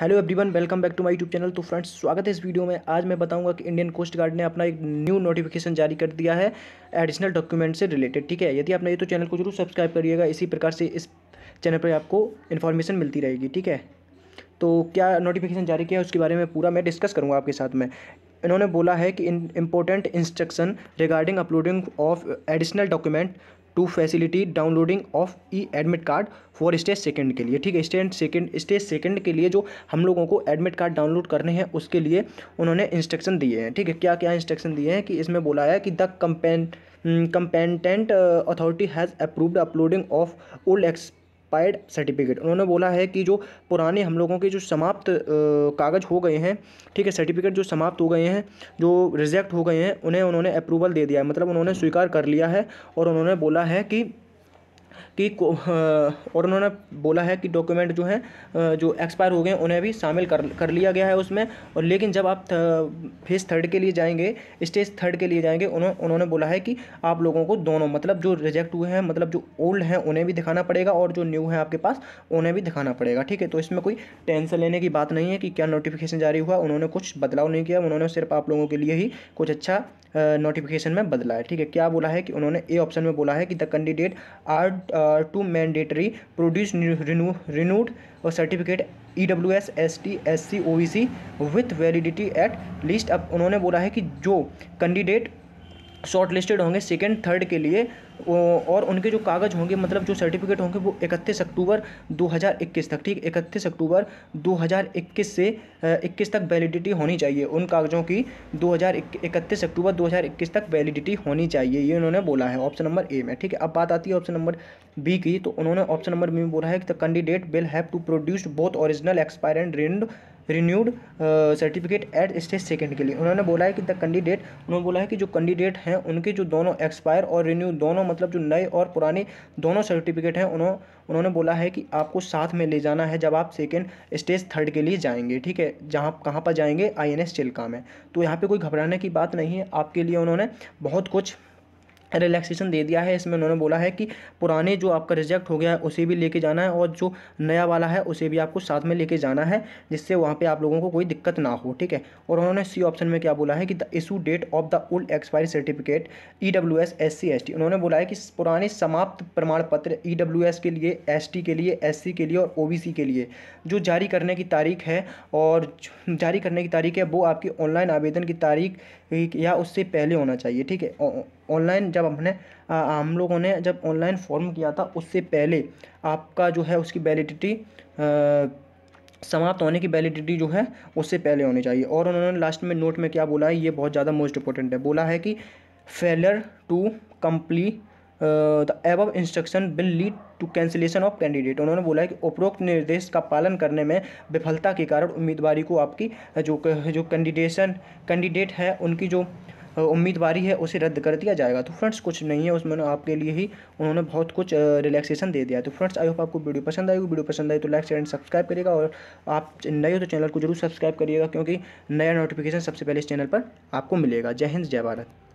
hello everyone welcome back to my YouTube channel तो friends स्वागत है इस वीडियो में आज मैं बताऊंगा कि इंडियन कोस्ट गार्ड ने अपना एक न्यू नोटिफिकेशन जारी कर दिया है एडिशनल डॉक्यूमेंट से रिलेटेड ठीक है यदि आपने ये तो चैनल को जरूर सब्सक्राइब करिएगा इसी प्रकार से इस चैनल पर आपको इन्फॉर्मेशन मिलती रहेगी ठीक है तो क्या नोटिफिकेशन जारी किया है उसके बारे में पूरा मैं डिस्कस करूँगा आपके साथ में इन्होंने बोला है कि important instruction regarding uploading of additional document to facility downloading of e admit card for stage second के लिए ठीक है स्टेज सेकंड स्टेज सेकंड के लिए जो हम लोगों को एडमिट कार्ड डाउनलोड करने हैं उसके लिए उन्होंने इंस्ट्रक्शन दिए हैं ठीक है क्या क्या इंस्ट्रक्शन दिए हैं कि इसमें बोला है कि the compen competent authority has approved uploading of old ex expired certificate उन्होंने बोला है कि जो पुराने हम लोगों के जो समाप्त कागज़ हो गए हैं ठीक है सर्टिफिकेट जो समाप्त हो गए हैं जो रिजेक्ट हो गए हैं उन्हें उन्होंने अप्रूवल दे दिया है मतलब उन्होंने स्वीकार कर लिया है और उन्होंने बोला है कि कि हाँ, और उन्होंने बोला है कि डॉक्यूमेंट जो हैं जो एक्सपायर हो गए उन्हें भी शामिल कर कर लिया गया है उसमें और लेकिन जब आप फेज़ थर्ड के लिए जाएंगे स्टेज थर्ड के लिए जाएंगे उन्हों, उन्होंने बोला है कि आप लोगों को दोनों मतलब जो रिजेक्ट हुए हैं मतलब जो ओल्ड हैं उन्हें भी दिखाना पड़ेगा और जो न्यू है आपके पास उन्हें भी दिखाना पड़ेगा ठीक है तो इसमें कोई टेंशन लेने की बात नहीं है कि क्या नोटिफिकेशन जारी हुआ उन्होंने कुछ बदलाव नहीं किया उन्होंने सिर्फ आप लोगों के लिए ही कुछ अच्छा नोटिफिकेशन में बदला है ठीक है क्या बोला है कि उन्होंने ए ऑप्शन में बोला है कि the candidate are to mandatory produce renewed certificate E W S S T S C O C with validity at least अब उन्होंने बोला है कि जो कैंडिडेट शॉर्ट लिस्टेड होंगे सेकेंड थर्ड के लिए और उनके जो कागज़ होंगे मतलब जो सर्टिफिकेट होंगे वो इकतीस अक्टूबर 2021 तक ठीक इकतीस अक्टूबर 2021 से इक्कीस तक वैलिडिटी होनी चाहिए उन कागज़ों की दो हज़ार इकतीस अक्टूबर 2021 तक वैलिडिटी होनी चाहिए ये उन्होंने बोला है ऑप्शन नंबर ए में ठीक है अब बात आती है ऑप्शन नंबर बी की तो उन्होंने ऑप्शन नंबर बी में बोला है कि the candidate will have to produce both original expire and रिंड renewed certificate at stage second के लिए उन्होंने बोला है कि द कैंडिडेट उन्होंने बोला है कि जो कैंडिडेट हैं उनके जो दोनों एक्सपायर और रिन्यू दोनों मतलब जो नए और पुराने दोनों सर्टिफिकेट हैं उन्हों उन्होंने बोला है कि आपको साथ में ले जाना है जब आप सेकेंड स्टेज थर्ड के लिए जाएंगे ठीक है जहाँ कहाँ पर जाएंगे आई एन एस चिल्का में तो यहाँ पर कोई घबराने की बात नहीं है आपके लिए उन्होंने बहुत कुछ रिलैक्सेशन दे दिया है इसमें उन्होंने बोला है कि पुराने जो आपका रिजेक्ट हो गया है उसे भी लेके जाना है और जो नया वाला है उसे भी आपको साथ में लेके जाना है जिससे वहाँ पे आप लोगों को कोई दिक्कत ना हो ठीक है और उन्होंने सी ऑप्शन में क्या बोला है कि the issue date of the old expiry certificate E W S S C S T उन्होंने बोला है कि पुराने समाप्त प्रमाण पत्र ई डब्ल्यू एस के लिए एस टी के लिए एस सी के लिए और ओ बी सी के लिए जो जारी करने की तारीख है और जारी करने की तारीख है वो आपकी ऑनलाइन आवेदन की तारीख या उससे पहले होना चाहिए ठीक है ऑनलाइन जब हमने हम लोगों ने जब ऑनलाइन फॉर्म किया था उससे पहले आपका जो है उसकी वैलिडिटी समाप्त होने की वैलिडिटी जो है उससे पहले होनी चाहिए और उन्होंने लास्ट में नोट में क्या बोला है ये बहुत ज़्यादा मोस्ट इंपॉर्टेंट है बोला है कि failure to complete the above instruction will lead to cancellation of candidate उन्होंने बोला है कि उपरोक्त निर्देश का पालन करने में विफलता के कारण उम्मीदवारी को आपकी जो जो कैंडिडेशन कैंडिडेट है उनकी जो उम्मीदवारी है उसे रद्द कर दिया जाएगा तो फ्रेंड्स कुछ नहीं है उसमें आपके लिए ही उन्होंने बहुत कुछ रिलैक्सेशन दे दिया तो फ्रेंड्स आई होप आपको वीडियो पसंद आएगी वीडियो पसंद आई तो लाइक एंड सब्सक्राइब करिएगा और आप नए हो तो चैनल को जरूर सब्सक्राइब करिएगा क्योंकि नया नोटिफिकेशन सबसे पहले इस चैनल पर आपको मिलेगा जय हिंद जय भारत